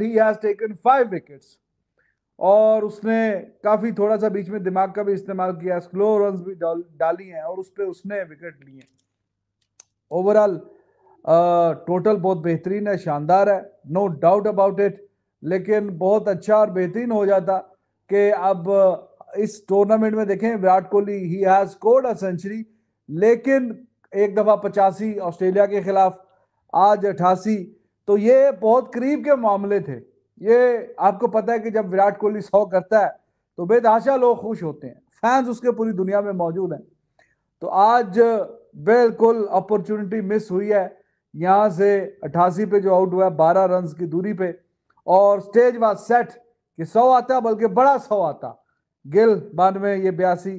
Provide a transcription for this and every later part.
he has taken five wickets और उसने काफी थोड़ा सा बीच में दिमाग का भी इस्तेमाल किया स्लो रन भी डाली हैं और उस पर उसने विकेट लिए ओवरऑल टोटल बहुत बेहतरीन है शानदार है नो डाउट अबाउट इट लेकिन बहुत अच्छा और बेहतरीन हो जाता कि अब इस टूर्नामेंट में देखें Virat Kohli he has scored a century लेकिन एक दफा पचासी ऑस्ट्रेलिया के खिलाफ आज अठासी तो ये बहुत करीब के मामले थे ये आपको पता है कि जब विराट कोहली सौ करता है तो बेदहाशा लोग खुश होते हैं फैंस उसके पूरी दुनिया में मौजूद हैं तो आज बिल्कुल अपॉर्चुनिटी मिस हुई है यहाँ से अट्ठासी पे जो आउट हुआ है बारह रन की दूरी पे और स्टेज वाज सेट कि सौ आता बल्कि बड़ा सौ आता गिल बानवे ये बयासी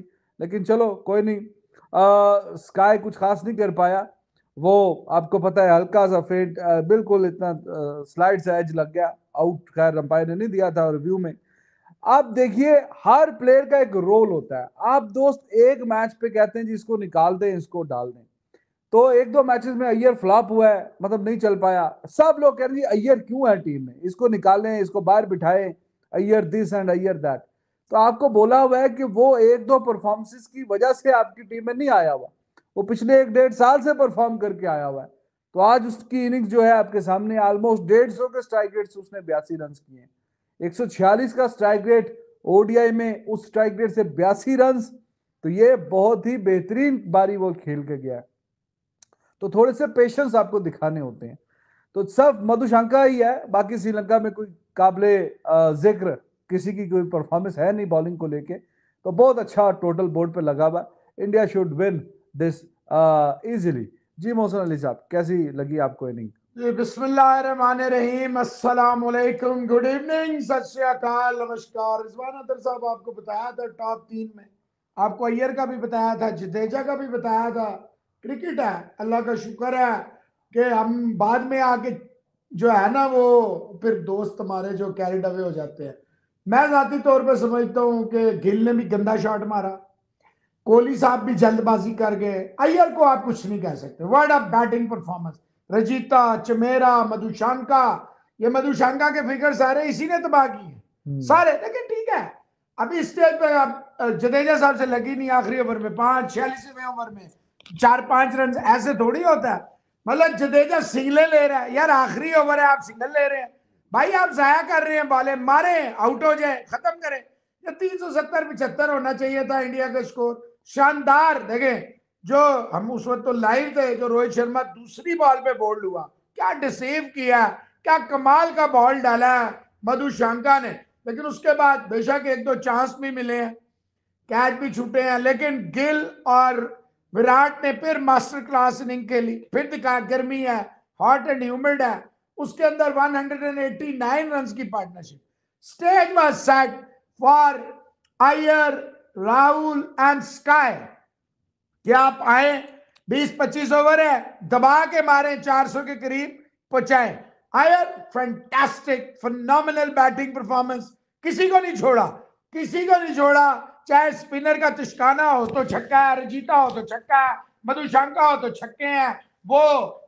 लेकिन चलो कोई नहीं आ, स्काई कुछ खास नहीं कर पाया वो आपको पता है हल्का सा फेड बिल्कुल इतना स्लाइड से एज लग गया आउट खैर अंपायर ने नहीं दिया था रिव्यू में आप देखिए हर प्लेयर का एक रोल होता है आप दोस्त एक मैच पे कहते हैं जी इसको निकाल दें इसको डाल दें तो एक दो मैचेस में अय्यर फ्लॉप हुआ है मतलब नहीं चल पाया सब लोग कह रहे हैं अय्यर क्यों है टीम में इसको निकालें इसको बाहर बिठाएं Iyer this and Iyer that तो आपको बोला हुआ है कि वो एक दो परफॉर्मेंसेस की वजह से आपकी टीम में नहीं आया हुआ वो पिछले एक डेढ़ साल से परफॉर्म करके आया हुआ है तो आज उसकी इनिंग्स जो है आपके सामने ऑलमोस्ट डेढ़ सौ के स्ट्राइक रेट उसने बयासी रन किए हैं एक का स्ट्राइक रेट ओडीआई में उस स्ट्राइक रेट से बयासी रन तो ये बहुत ही बेहतरीन बारी वो खेल के गया है तो थोड़े से पेशेंस आपको दिखाने होते हैं तो सब मधुशंका ही है बाकी श्रीलंका में कोई काबले जिक्र किसी की कोई परफॉर्मेंस है नहीं बॉलिंग को लेके तो बहुत अच्छा टोटल बोर्ड पे लगा हुआ India should win this easily uh, जी मोहसन अली साहब कैसी लगी आपको इनिंग बिस्मिल्लाहिर्रहमानिर्रहीम अस्सलाम गुड इवनिंग सत श्री नमस्कार रिजवान अदर साहब आपको बताया था टॉप तीन में आपको अय्यर का भी बताया था जडेजा का भी बताया था क्रिकेट है अल्लाह का शुक्र है कि हम बाद में आके जो है ना वो फिर दोस्त हमारे जो कैरिड अवे हो जाते हैं मैं ज़ाती तौर पर समझता हूँ कि गिल ने भी गंदा शॉट मारा कोहली साहब भी जल्दबाजी कर गए अय्यर को आप कुछ नहीं कह सकते word of batting performance Rajitha Chameera Madushanka ये मधुशांका के फिगर सारे इसी ने तबाह की है हम्म। सारे लेकिन ठीक है अभी स्टेज पर आप जडेजा साहब से लगी नहीं आखिरी ओवर में पांच छियालीसवें ओवर में चार पांच रन ऐसे थोड़ी होता है मतलब जडेजा सिंगले ले रहा है यार आखिरी ओवर है आप सिंगल ले रहे हैं भाई आप जाया कर रहे हैं बाले मारे आउट हो जाए खत्म करें तीन सौ सत्तर पिछहत्तर होना चाहिए था इंडिया का स्कोर शानदार देखें जो हम उस वक्त तो लाइव थे जो रोहित शर्मा दूसरी बॉल पे बोल्ड हुआ क्या डिसेव किया क्या कमाल का बॉल डाला मधु शांका ने लेकिन उसके बाद बेशक एक दो चांस भी मिले हैं कैच भी छूटे हैं लेकिन गिल और विराट ने फिर मास्टर क्लास इनिंग के लिए फिर दिखा गर्मी है हॉट एंड ह्यूमिड है उसके अंदर 189 रन्स की partnership stage was set for Iyer Rahul and SKY क्या आप आए 20-25 ओवर है दबा के मारे 400 के करीब पहुंचाए Iyer fantastic phenomenal batting performance किसी को नहीं छोड़ा किसी को नहीं छोड़ा चाहे स्पिनर का तुष्काना हो तो छक्का है रजीता हो तो छक्का है मधुशांका हो तो छक्के हैं वो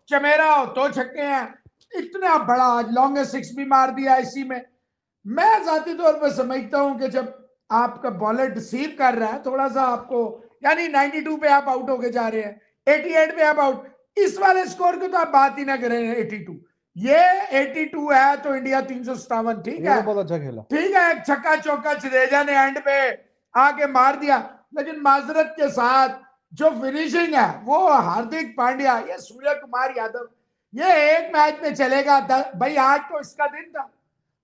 चमेरा हो तो छक्के हैं इतना बड़ा आज लॉन्गेस्ट सिक्स भी मार दिया इसी में मैं जाती तौर पर समझता हूं कि जब आपका बॉलर डिसीव कर रहा है थोड़ा सा आपको यानी 92 पे आप आउट होके जा रहे हैं 88 पे आप आउट इस वाले स्कोर की तो आप बात ही ना करें 82 ये 82 है तो इंडिया तीन सौ सत्तावन ठीक है तो बहुत अच्छा खेला ठीक है एक छक्का चौका जडेजा ने एंड पे आके मार दिया लेकिन माजरत के साथ जो फिनिशिंग है वो हार्दिक पांड्या ये सूर्य कुमार यादव ये एक मैच में चलेगा भाई आज तो इसका दिन था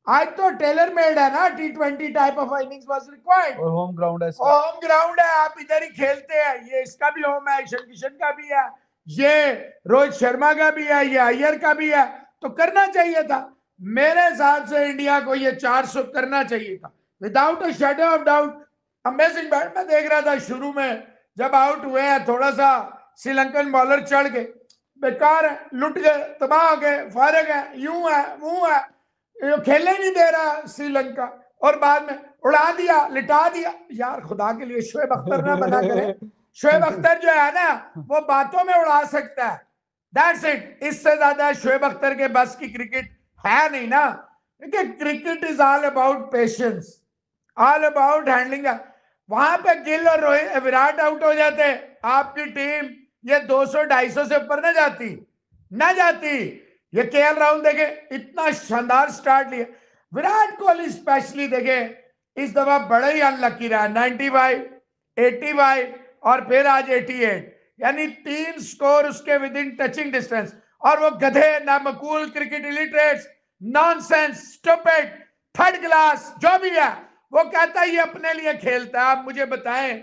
आज तो टेलर मेड है ना T twenty type of innings was required और होम ग्राउंड है होम ग्राउंड है आप इधर ही खेलते हैं ये इसका भी होम है ईशन किशन का भी है ये रोहित शर्मा का भी है ये अय्यर का भी है तो करना चाहिए था मेरे हिसाब से इंडिया को ये चार सौ करना चाहिए था without a shadow of doubt amazing bat मैं देख रहा था शुरू में जब आउट हुए हैं थोड़ा सा श्रीलंकन बॉलर चढ़ गए बेकार है लुट गए तबाह हो गए फर गए यूं है वो है खेलने नहीं दे रहा श्रीलंका और बाद में उड़ा दिया लिटा दिया यार खुदा के लिए शुएब अख्तर ना बना करे शुएब अख्तर जो है ना वो बातों में उड़ा सकता है दैट्स इट इससे ज्यादा शुएब अख्तर के बस की क्रिकेट है नहीं ना क्योंकि cricket is all about patience all about handling वहां पे गिल और रोहित विराट आउट हो जाते आपकी टीम ये 200 250 से ऊपर ना जाती ना जाती ये के राहुल देखे इतना शानदार स्टार्ट लिया विराट कोहली स्पेशली देखे इस दफा बड़े ही अनलक्की रहा एटी 85 और फिर आज एट यानी तीन स्कोर उसके विद इन टचिंग डिस्टेंस और वो गधे नामकूल cricket nonsense stupid third class जो भी है वो कहता है ये अपने लिए खेलता है आप मुझे बताएं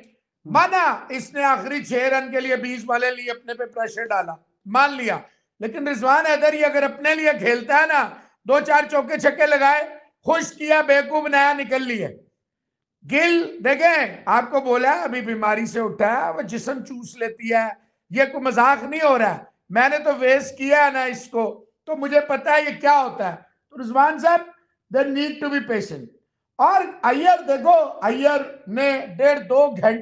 माना इसने आखिरी छह रन के लिए बीस वाले लिए अपने पे प्रेशर डाला मान लिया लेकिन रिजवान हैदरी अगर अपने लिए खेलता है ना दो चार चौके छक्के लगाए खुश किया बेवकूफ नया निकल लिए गिल देखें आपको बोला अभी बीमारी से उठा है वो जिसम चूस लेती है ये कोई मजाक नहीं हो रहा है मैंने तो वेस्ट किया है ना इसको तो मुझे पता है ये क्या होता है तो Rizwan sahab they need to be patient और अय्यर देखो अय्यर ने डेढ़ दो घंटे